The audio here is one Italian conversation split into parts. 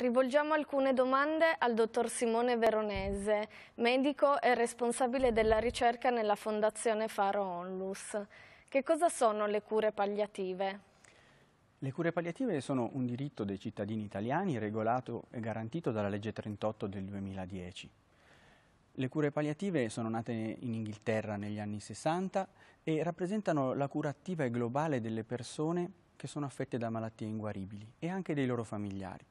Rivolgiamo alcune domande al dottor Simone Veronese, medico e responsabile della ricerca nella Fondazione Faro Onlus. Che cosa sono le cure palliative? Le cure palliative sono un diritto dei cittadini italiani regolato e garantito dalla legge 38 del 2010. Le cure palliative sono nate in Inghilterra negli anni 60 e rappresentano la cura attiva e globale delle persone che sono affette da malattie inguaribili e anche dei loro familiari.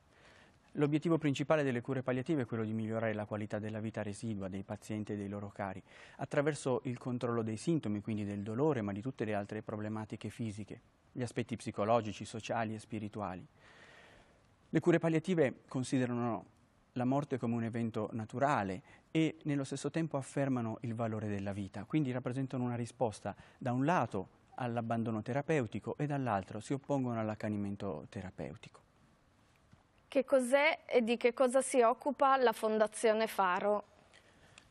L'obiettivo principale delle cure palliative è quello di migliorare la qualità della vita residua dei pazienti e dei loro cari, attraverso il controllo dei sintomi, quindi del dolore, ma di tutte le altre problematiche fisiche, gli aspetti psicologici, sociali e spirituali. Le cure palliative considerano la morte come un evento naturale e nello stesso tempo affermano il valore della vita, quindi rappresentano una risposta da un lato all'abbandono terapeutico e dall'altro si oppongono all'accanimento terapeutico. Che cos'è e di che cosa si occupa la Fondazione Faro?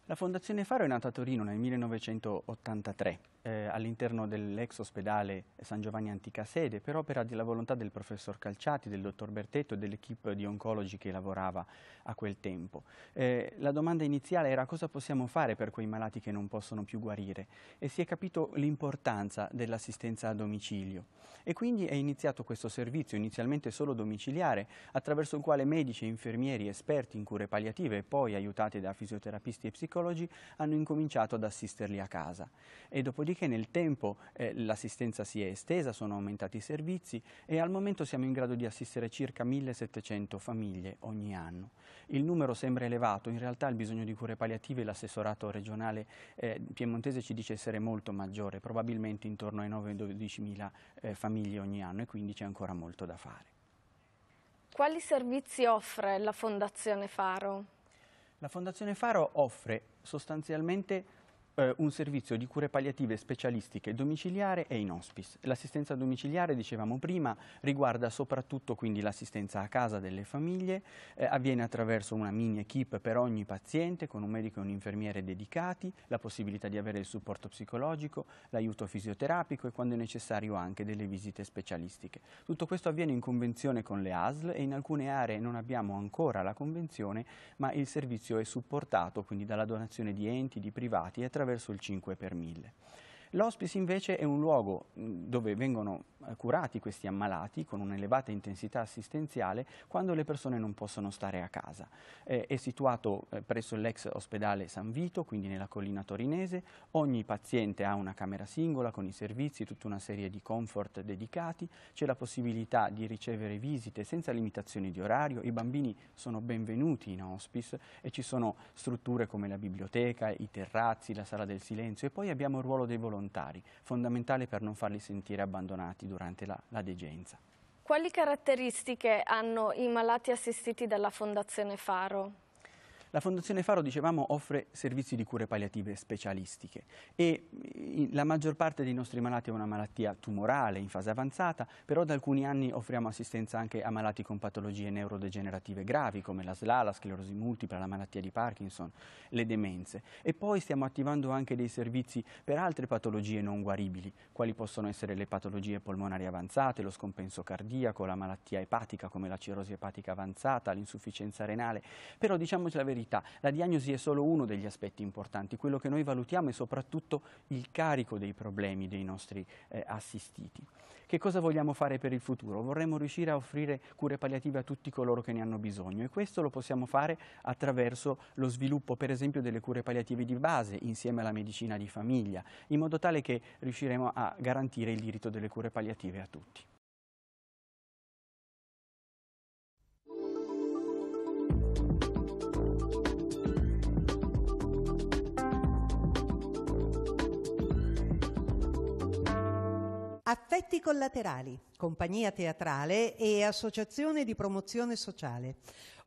La Fondazione Faro è nata a Torino nel 1983 eh, all'interno dell'ex ospedale San Giovanni Antica Sede per opera della volontà del professor Calciati, del dottor Bertetto e dell'equipe di oncologi che lavorava a quel tempo. Eh, la domanda iniziale era cosa possiamo fare per quei malati che non possono più guarire e si è capito l'importanza dell'assistenza a domicilio e quindi è iniziato questo servizio inizialmente solo domiciliare attraverso il quale medici, infermieri, esperti in cure palliative e poi aiutati da fisioterapisti e psicologi hanno incominciato ad assisterli a casa e dopodiché dopodiché nel tempo eh, l'assistenza si è estesa, sono aumentati i servizi e al momento siamo in grado di assistere circa 1700 famiglie ogni anno. Il numero sembra elevato, in realtà il bisogno di cure palliative l'assessorato regionale eh, piemontese ci dice essere molto maggiore, probabilmente intorno ai 9-12 mila eh, famiglie ogni anno e quindi c'è ancora molto da fare. Quali servizi offre la Fondazione Faro? La Fondazione Faro offre sostanzialmente eh, un servizio di cure palliative specialistiche domiciliare e in hospice. L'assistenza domiciliare, dicevamo prima, riguarda soprattutto quindi l'assistenza a casa delle famiglie, eh, avviene attraverso una mini equip per ogni paziente con un medico e un infermiere dedicati, la possibilità di avere il supporto psicologico, l'aiuto fisioterapico e quando è necessario anche delle visite specialistiche. Tutto questo avviene in convenzione con le ASL e in alcune aree non abbiamo ancora la convenzione ma il servizio è supportato quindi dalla donazione di enti, di privati e attraverso attraverso il 5 per 1000. L'hospice invece è un luogo dove vengono curati questi ammalati con un'elevata intensità assistenziale quando le persone non possono stare a casa. Eh, è situato eh, presso l'ex ospedale San Vito, quindi nella collina torinese, ogni paziente ha una camera singola con i servizi, tutta una serie di comfort dedicati, c'è la possibilità di ricevere visite senza limitazioni di orario, i bambini sono benvenuti in hospice e ci sono strutture come la biblioteca, i terrazzi, la sala del silenzio e poi abbiamo il ruolo dei volontari, fondamentale per non farli sentire abbandonati durante durante la, la degenza. Quali caratteristiche hanno i malati assistiti dalla Fondazione Faro? La Fondazione Faro, dicevamo, offre servizi di cure palliative specialistiche e eh, la maggior parte dei nostri malati ha una malattia tumorale in fase avanzata, però da alcuni anni offriamo assistenza anche a malati con patologie neurodegenerative gravi come la SLA, la sclerosi multipla, la malattia di Parkinson, le demenze. E poi stiamo attivando anche dei servizi per altre patologie non guaribili, quali possono essere le patologie polmonari avanzate, lo scompenso cardiaco, la malattia epatica come la cirrosi epatica avanzata, l'insufficienza renale, però diciamoci la verità, verità. La diagnosi è solo uno degli aspetti importanti, quello che noi valutiamo è soprattutto il carico dei problemi dei nostri eh, assistiti. Che cosa vogliamo fare per il futuro? Vorremmo riuscire a offrire cure palliative a tutti coloro che ne hanno bisogno e questo lo possiamo fare attraverso lo sviluppo per esempio delle cure palliative di base insieme alla medicina di famiglia, in modo tale che riusciremo a garantire il diritto delle cure palliative a tutti. Affetti collaterali, compagnia teatrale e associazione di promozione sociale.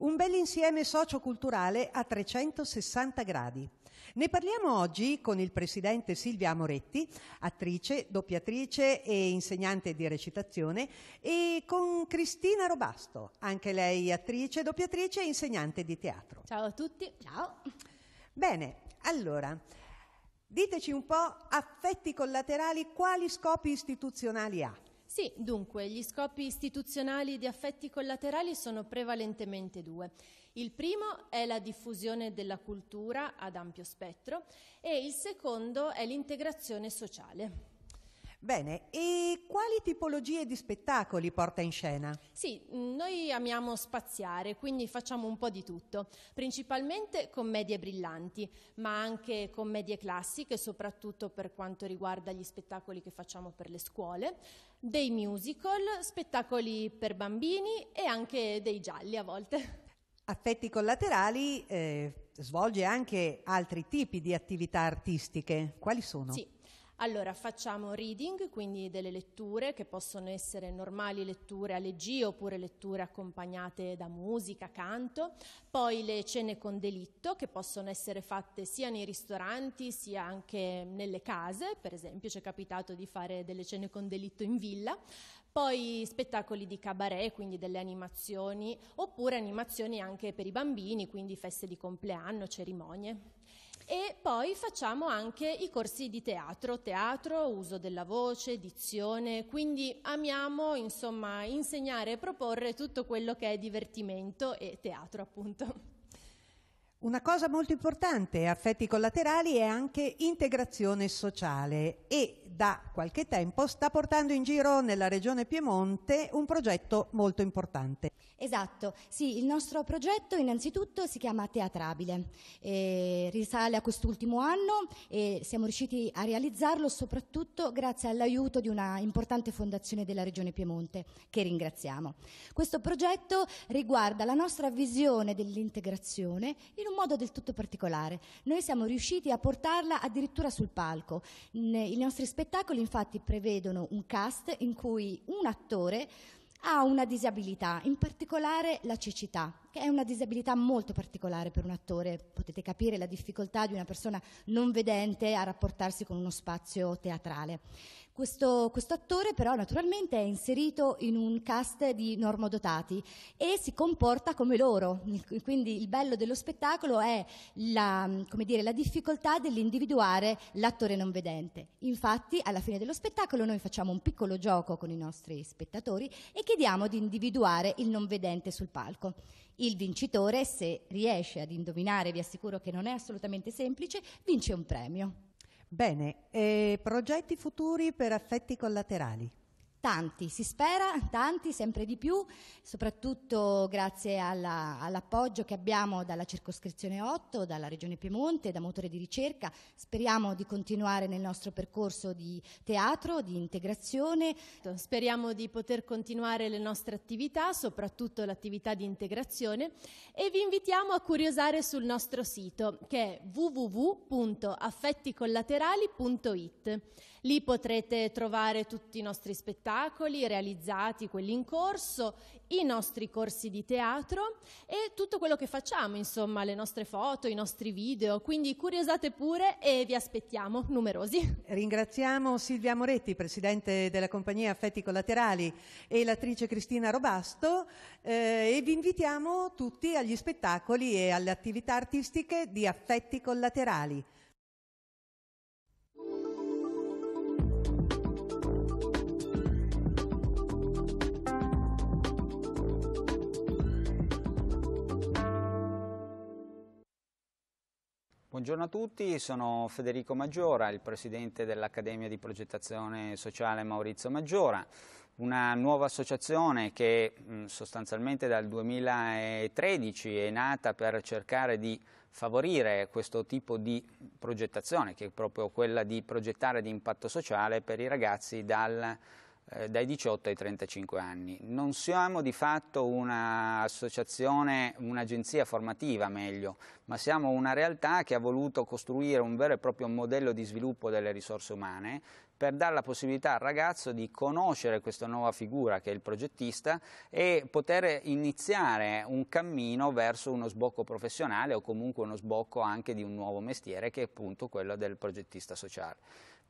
Un bell'insieme socioculturale a 360 gradi. Ne parliamo oggi con il presidente Silvia Amoretti, attrice, doppiatrice e insegnante di recitazione, e con Cristina Robasto, anche lei attrice, doppiatrice e insegnante di teatro. Ciao a tutti. Ciao. Bene, allora, Diteci un po', affetti collaterali, quali scopi istituzionali ha? Sì, dunque, gli scopi istituzionali di affetti collaterali sono prevalentemente due. Il primo è la diffusione della cultura ad ampio spettro e il secondo è l'integrazione sociale. Bene, e quali tipologie di spettacoli porta in scena? Sì, noi amiamo spaziare, quindi facciamo un po' di tutto, principalmente commedie brillanti, ma anche commedie classiche, soprattutto per quanto riguarda gli spettacoli che facciamo per le scuole, dei musical, spettacoli per bambini e anche dei gialli a volte. Affetti collaterali eh, svolge anche altri tipi di attività artistiche. Quali sono? Sì, allora, facciamo reading, quindi delle letture che possono essere normali letture a leggi oppure letture accompagnate da musica, canto, poi le cene con delitto che possono essere fatte sia nei ristoranti sia anche nelle case, per esempio ci è capitato di fare delle cene con delitto in villa, poi spettacoli di cabaret, quindi delle animazioni, oppure animazioni anche per i bambini, quindi feste di compleanno, cerimonie. E poi facciamo anche i corsi di teatro, teatro, uso della voce, dizione, quindi amiamo insomma insegnare e proporre tutto quello che è divertimento e teatro appunto. Una cosa molto importante, affetti collaterali, è anche integrazione sociale e da qualche tempo sta portando in giro nella regione Piemonte un progetto molto importante. Esatto, sì, il nostro progetto innanzitutto si chiama Teatrabile, eh, risale a quest'ultimo anno e siamo riusciti a realizzarlo soprattutto grazie all'aiuto di una importante fondazione della Regione Piemonte che ringraziamo. Questo progetto riguarda la nostra visione dell'integrazione in un modo del tutto particolare. Noi siamo riusciti a portarla addirittura sul palco. I nostri spettacoli infatti prevedono un cast in cui un attore ha una disabilità, in particolare la cecità, che è una disabilità molto particolare per un attore. Potete capire la difficoltà di una persona non vedente a rapportarsi con uno spazio teatrale. Questo, questo, attore però naturalmente è inserito in un cast di normodotati e si comporta come loro, quindi il bello dello spettacolo è la, dire, la difficoltà dell'individuare l'attore non vedente. Infatti alla fine dello spettacolo noi facciamo un piccolo gioco con i nostri spettatori e chiediamo di individuare il non vedente sul palco. Il vincitore, se riesce ad indovinare, vi assicuro che non è assolutamente semplice, vince un premio. Bene, eh, progetti futuri per effetti collaterali? Tanti, si spera, tanti, sempre di più, soprattutto grazie alla, all'appoggio che abbiamo dalla circoscrizione 8, dalla Regione Piemonte, da Motore di Ricerca. Speriamo di continuare nel nostro percorso di teatro, di integrazione. Speriamo di poter continuare le nostre attività, soprattutto l'attività di integrazione, e vi invitiamo a curiosare sul nostro sito che è www.affetticollaterali.it. Lì potrete trovare tutti i nostri spettacoli realizzati, quelli in corso, i nostri corsi di teatro e tutto quello che facciamo, insomma, le nostre foto, i nostri video. Quindi curiosate pure e vi aspettiamo numerosi. Ringraziamo Silvia Moretti, presidente della compagnia Affetti Collaterali e l'attrice Cristina Robasto eh, e vi invitiamo tutti agli spettacoli e alle attività artistiche di Affetti Collaterali. Buongiorno a tutti, sono Federico Maggiora, il presidente dell'Accademia di Progettazione Sociale Maurizio Maggiora, una nuova associazione che sostanzialmente dal 2013 è nata per cercare di favorire questo tipo di progettazione, che è proprio quella di progettare di impatto sociale per i ragazzi dal eh, dai 18 ai 35 anni. Non siamo di fatto un'associazione, un'agenzia formativa meglio, ma siamo una realtà che ha voluto costruire un vero e proprio modello di sviluppo delle risorse umane per dare la possibilità al ragazzo di conoscere questa nuova figura che è il progettista e poter iniziare un cammino verso uno sbocco professionale o comunque uno sbocco anche di un nuovo mestiere che è appunto quello del progettista sociale.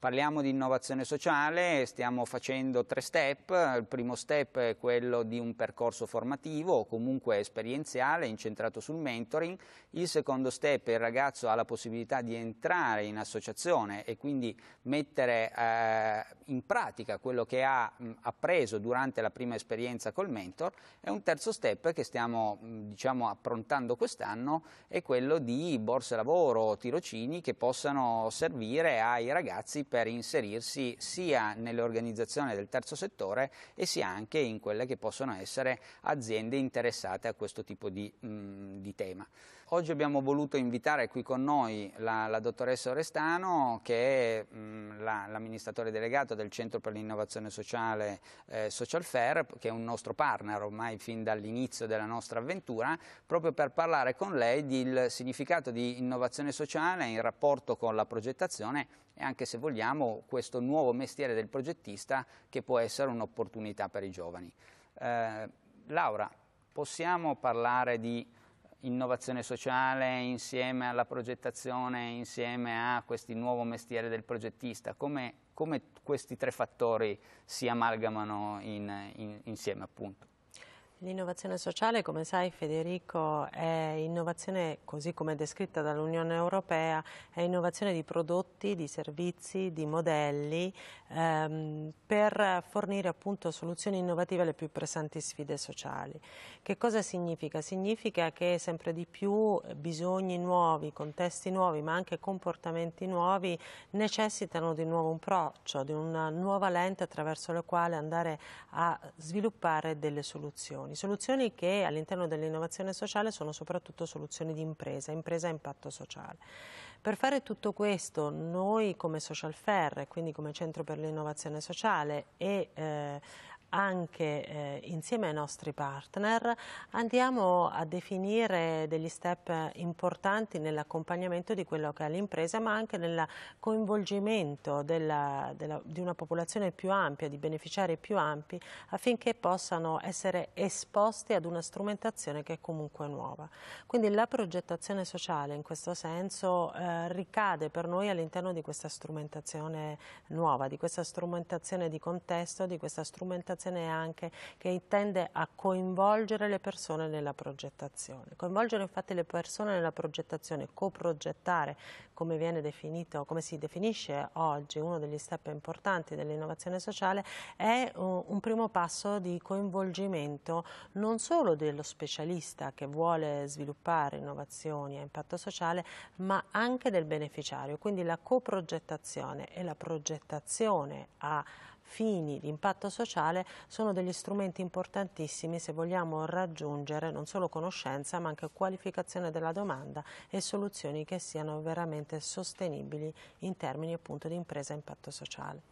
Parliamo di innovazione sociale, stiamo facendo tre step. Il primo step è quello di un percorso formativo o comunque esperienziale incentrato sul mentoring. Il secondo step è il ragazzo ha la possibilità di entrare in associazione e quindi mettere eh, in pratica quello che ha mh, appreso durante la prima esperienza col mentor. E un terzo step che stiamo mh, diciamo, approntando quest'anno è quello di borse lavoro, o tirocini che possano servire ai ragazzi per inserirsi sia nelle organizzazioni del terzo settore e sia anche in quelle che possono essere aziende interessate a questo tipo di, mh, mm, di tema. Oggi abbiamo voluto invitare qui con noi la, la dottoressa Orestano che è mh, mm, la, l'amministratore delegato del Centro per l'Innovazione Sociale eh, Social Fair che è un nostro partner ormai fin dall'inizio della nostra avventura proprio per parlare con lei del significato di innovazione sociale in rapporto con la progettazione e anche se vogliamo questo nuovo mestiere del progettista che può essere un'opportunità per i giovani. Eh, Laura, possiamo parlare di innovazione sociale insieme alla progettazione, insieme a questo nuovo mestiere del progettista? Come, come questi tre fattori si amalgamano in, in, insieme appunto? L'innovazione sociale, come sai Federico, è innovazione, così come descritta dall'Unione Europea, è innovazione di prodotti, di servizi, di modelli ehm, per fornire appunto soluzioni innovative alle più pressanti sfide sociali. Che cosa significa? Significa che sempre di più bisogni nuovi, contesti nuovi, ma anche comportamenti nuovi necessitano di un nuovo approccio, di una nuova lente attraverso la quale andare a sviluppare delle soluzioni soluzioni, soluzioni che all'interno dell'innovazione sociale sono soprattutto soluzioni di impresa, impresa a impatto sociale. Per fare tutto questo noi come Social Fair, quindi come Centro per l'innovazione sociale e eh, anche eh, insieme ai nostri partner andiamo a definire degli step importanti nell'accompagnamento di quello che è l'impresa ma anche nel coinvolgimento della, della, di una popolazione più ampia, di beneficiari più ampi affinché possano essere esposti ad una strumentazione che è comunque nuova. Quindi la progettazione sociale in questo senso eh, ricade per noi all'interno di questa strumentazione nuova, di questa strumentazione di contesto, di questa strumentazione amministrazione anche che tende a coinvolgere le persone nella progettazione. Coinvolgere infatti le persone nella progettazione, coprogettare come viene definito, come si definisce oggi uno degli step importanti dell'innovazione sociale è uh, un primo passo di coinvolgimento non solo dello specialista che vuole sviluppare innovazioni a impatto sociale ma anche del beneficiario, quindi la coprogettazione e la progettazione a fini di impatto sociale sono degli strumenti importantissimi se vogliamo raggiungere non solo conoscenza ma anche qualificazione della domanda e soluzioni che siano veramente sostenibili in termini appunto di impresa a impatto sociale.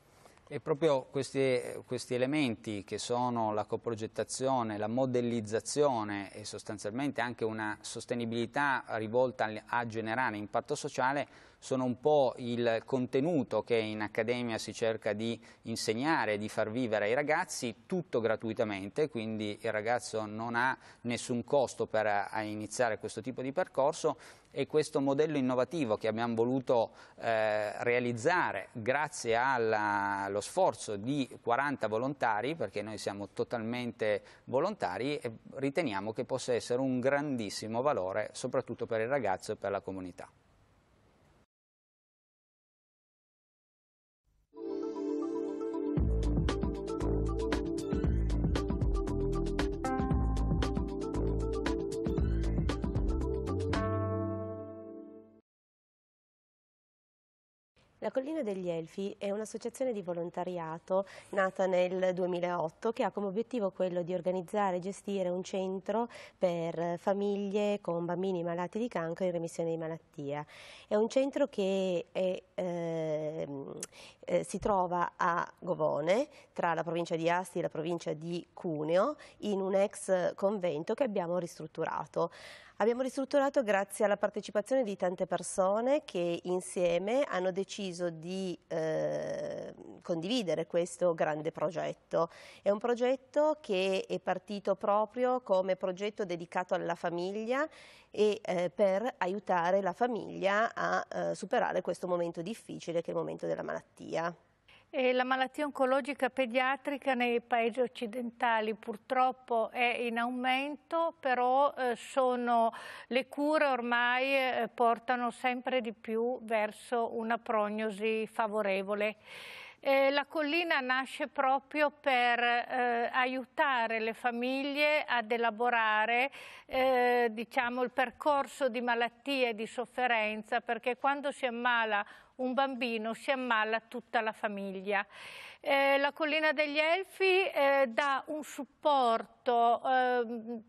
E proprio questi, questi, elementi che sono la coprogettazione, la modellizzazione e sostanzialmente anche una sostenibilità rivolta a generare impatto sociale sono un po' il contenuto che in accademia si cerca di insegnare, di far vivere ai ragazzi, tutto gratuitamente, quindi il ragazzo non ha nessun costo per eh, iniziare questo tipo di percorso e questo modello innovativo che abbiamo voluto eh, realizzare grazie allo sforzo di 40 volontari, perché noi siamo totalmente volontari, riteniamo che possa essere un grandissimo valore soprattutto per il ragazzo e per la comunità. La Collina degli Elfi è un'associazione di volontariato nata nel 2008 che ha come obiettivo quello di organizzare e gestire un centro per famiglie con bambini malati di cancro in remissione di malattia. È un centro che è, eh, eh, si trova a Govone, tra la provincia di Asti e la provincia di Cuneo, in un ex convento che abbiamo ristrutturato. Abbiamo ristrutturato grazie alla partecipazione di tante persone che insieme hanno deciso di eh, condividere questo grande progetto. È un progetto che è partito proprio come progetto dedicato alla famiglia e eh, per aiutare la famiglia a eh, superare questo momento difficile che è il momento della malattia. E la malattia oncologica pediatrica nei paesi occidentali purtroppo è in aumento, però eh, sono, le cure ormai eh, portano sempre di più verso una prognosi favorevole. Eh, la collina nasce proprio per eh, aiutare le famiglie ad elaborare eh, diciamo, il percorso di malattia e di sofferenza, perché quando si ammala un bambino, si ammala tutta la famiglia eh, la collina degli Elfi eh, dà un supporto eh,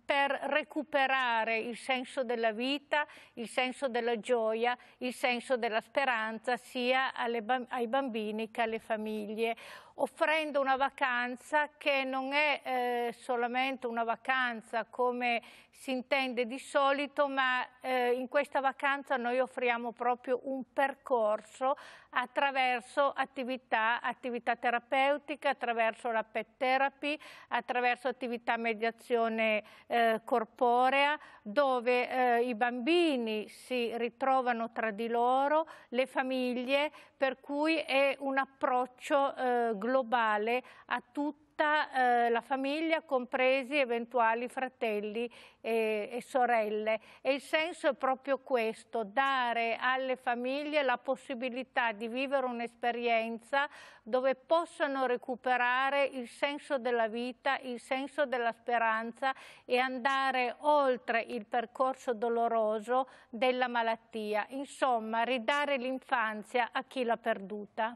per recuperare il senso della vita, il senso della gioia, il senso della speranza sia alle, ai bambini che alle famiglie, offrendo una vacanza che non è eh, solamente una vacanza come si intende di solito, ma eh, in questa vacanza noi offriamo proprio un percorso attraverso attività, attività terapeutica, attraverso la pet therapy, attraverso attività mediazione eh, corporea, dove eh, i bambini si ritrovano tra di loro, le famiglie, per cui è un approccio eh, globale a tutti tutta eh, la famiglia, compresi eventuali fratelli e, eh, e sorelle. E il senso è proprio questo, dare alle famiglie la possibilità di vivere un'esperienza dove possano recuperare il senso della vita, il senso della speranza e andare oltre il percorso doloroso della malattia. Insomma, ridare l'infanzia a chi l'ha perduta.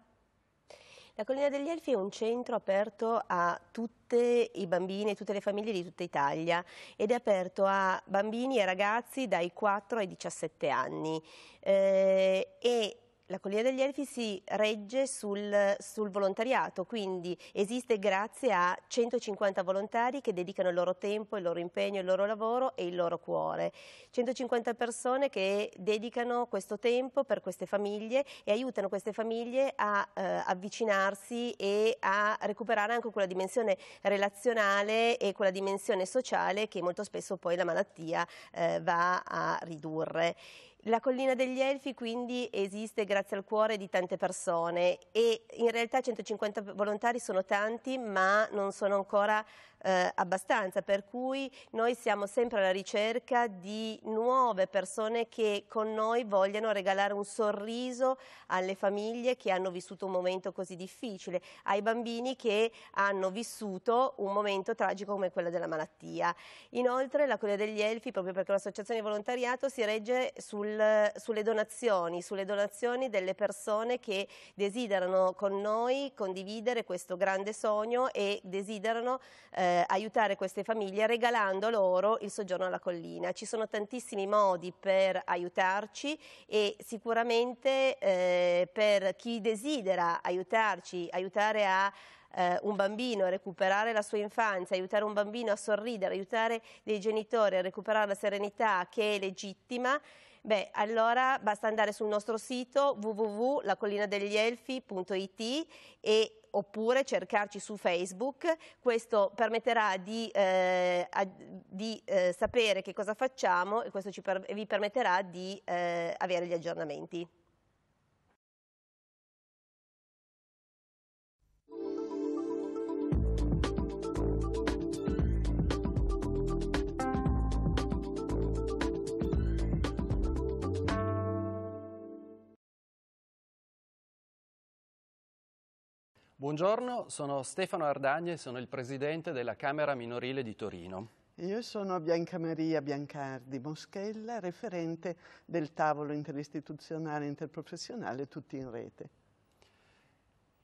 La Collina degli Elfi è un centro aperto a tutti i bambini e tutte le famiglie di tutta Italia ed è aperto a bambini e ragazzi dai 4 ai 17 anni eh, e la Collina degli Elfi si regge sul, sul, volontariato, quindi esiste grazie a 150 volontari che dedicano il loro tempo, il loro impegno, il loro lavoro e il loro cuore. 150 persone che dedicano questo tempo per queste famiglie e aiutano queste famiglie a eh, avvicinarsi e a recuperare anche quella dimensione relazionale e quella dimensione sociale che molto spesso poi la malattia eh, va a ridurre. La collina degli elfi quindi esiste grazie al cuore di tante persone e in realtà 150 volontari sono tanti ma non sono ancora eh, abbastanza, per cui noi siamo sempre alla ricerca di nuove persone che con noi vogliono regalare un sorriso alle famiglie che hanno vissuto un momento così difficile, ai bambini che hanno vissuto un momento tragico come quello della malattia. Inoltre la Corea degli Elfi, proprio perché è un'associazione di volontariato, si regge sul, sulle donazioni, sulle donazioni delle persone che desiderano con noi condividere questo grande sogno e desiderano eh, eh, aiutare queste famiglie regalando loro il soggiorno alla collina. Ci sono tantissimi modi per aiutarci e sicuramente eh, per chi desidera aiutarci, aiutare a eh, un bambino a recuperare la sua infanzia, aiutare un bambino a sorridere, aiutare dei genitori a recuperare la serenità che è legittima, Beh, allora basta andare sul nostro sito www.lacollinadeglielfi.it e oppure cercarci su Facebook. Questo permetterà di, eh, di eh, sapere che cosa facciamo e questo per vi permetterà di eh, avere gli aggiornamenti. Buongiorno, sono Stefano Ardagna e sono il presidente della Camera Minorile di Torino. Io sono Bianca Maria Biancardi Moschella, referente del tavolo interistituzionale interprofessionale Tutti in Rete.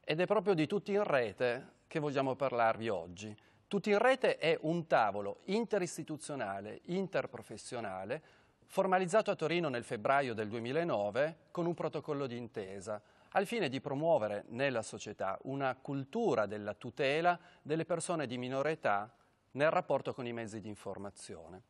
Ed è proprio di Tutti in Rete che vogliamo parlarvi oggi. Tutti in Rete è un tavolo interistituzionale, interprofessionale, formalizzato a Torino nel febbraio del 2009 con un protocollo d'intesa al fine di promuovere nella società una cultura della tutela delle persone di minore età nel rapporto con i mezzi di informazione.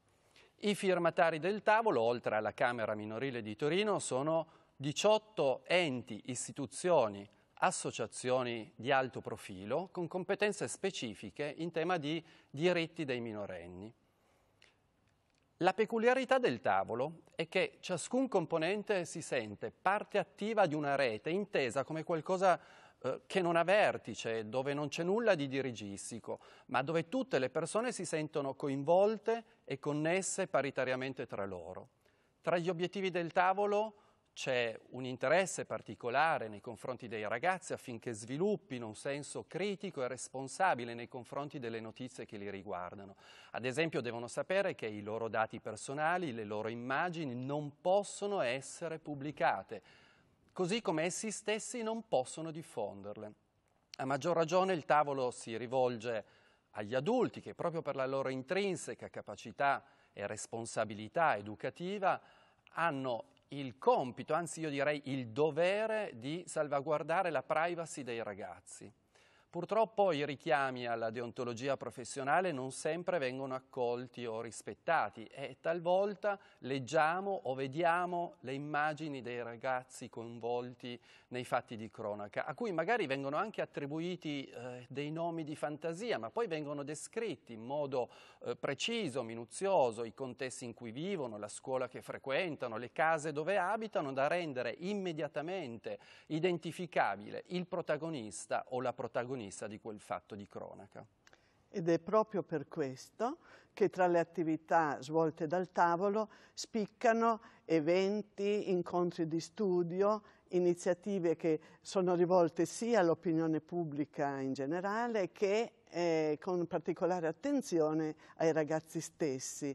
I firmatari del tavolo, oltre alla Camera Minorile di Torino, sono 18 enti, istituzioni, associazioni di alto profilo con competenze specifiche in tema di diritti dei minorenni. La peculiarità del tavolo è che ciascun componente si sente parte attiva di una rete intesa come qualcosa eh, che non ha vertice, dove non c'è nulla di dirigistico, ma dove tutte le persone si sentono coinvolte e connesse paritariamente tra loro. Tra gli obiettivi del tavolo c'è un interesse particolare nei confronti dei ragazzi affinché sviluppino un senso critico e responsabile nei confronti delle notizie che li riguardano. Ad esempio devono sapere che i loro dati personali, le loro immagini non possono essere pubblicate, così come essi stessi non possono diffonderle. A maggior ragione il tavolo si rivolge agli adulti che proprio per la loro intrinseca capacità e responsabilità educativa hanno il compito, anzi io direi il dovere di salvaguardare la privacy dei ragazzi. Purtroppo i richiami alla deontologia professionale non sempre vengono accolti o rispettati e talvolta leggiamo o vediamo le immagini dei ragazzi coinvolti nei fatti di cronaca, a cui magari vengono anche attribuiti eh, dei nomi di fantasia, ma poi vengono descritti in modo eh, preciso, minuzioso, i contesti in cui vivono, la scuola che frequentano, le case dove abitano, da rendere immediatamente identificabile il protagonista o la protagonista protagonista di quel fatto di cronaca. Ed è proprio per questo che tra le attività svolte dal tavolo spiccano eventi, incontri di studio, iniziative che sono rivolte sia all'opinione pubblica in generale che eh, con particolare attenzione ai ragazzi stessi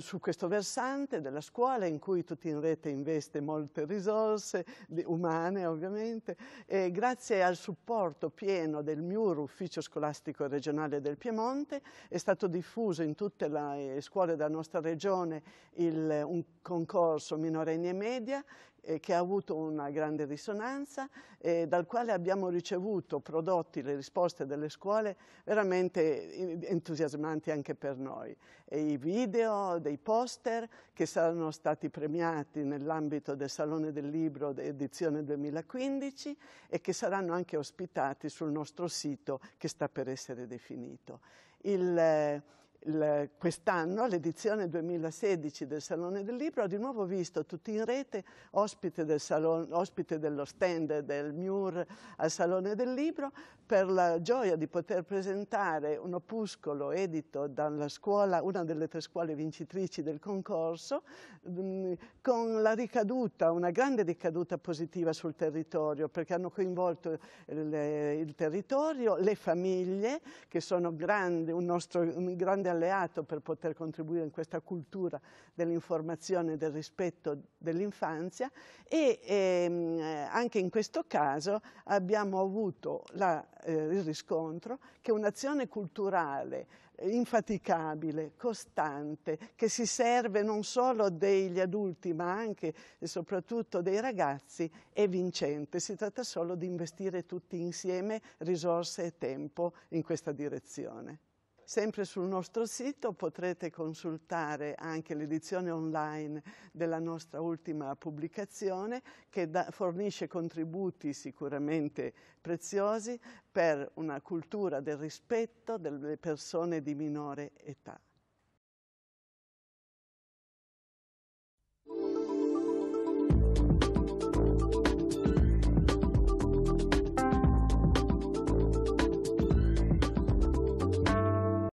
su questo versante della scuola in cui Tutti in Rete investe molte risorse, umane ovviamente, e grazie al supporto pieno del MIUR, Ufficio Scolastico Regionale del Piemonte, è stato diffuso in tutte le scuole della nostra regione il, un concorso minorenni e media eh, che ha avuto una grande risonanza, eh, dal quale abbiamo ricevuto prodotti, le risposte delle scuole veramente entusiasmanti anche per noi. E I video, dei poster che saranno stati premiati nell'ambito del Salone del Libro edizione 2015 e che saranno anche ospitati sul nostro sito che sta per essere definito. Il, quest'anno, l'edizione 2016 del Salone del Libro, ho di nuovo visto tutti in rete, ospite, del salone, ospite dello stand del MUR al Salone del Libro, per la gioia di poter presentare un opuscolo edito dalla scuola, una delle tre scuole vincitrici del concorso, mm, con la ricaduta, una grande ricaduta positiva sul territorio, perché hanno coinvolto il, il territorio, le famiglie, che sono grande, un, nostro, un grande alleato per poter contribuire in questa cultura dell'informazione e del rispetto dell'infanzia e ehm, anche in questo caso abbiamo avuto la, eh, il riscontro che un'azione culturale infaticabile, costante, che si serve non solo degli adulti ma anche e soprattutto dei ragazzi, è vincente. Si tratta solo di investire tutti insieme risorse e tempo in questa direzione. Sempre sul nostro sito potrete consultare anche l'edizione online della nostra ultima pubblicazione che da, fornisce contributi sicuramente preziosi per una cultura del rispetto delle persone di minore età.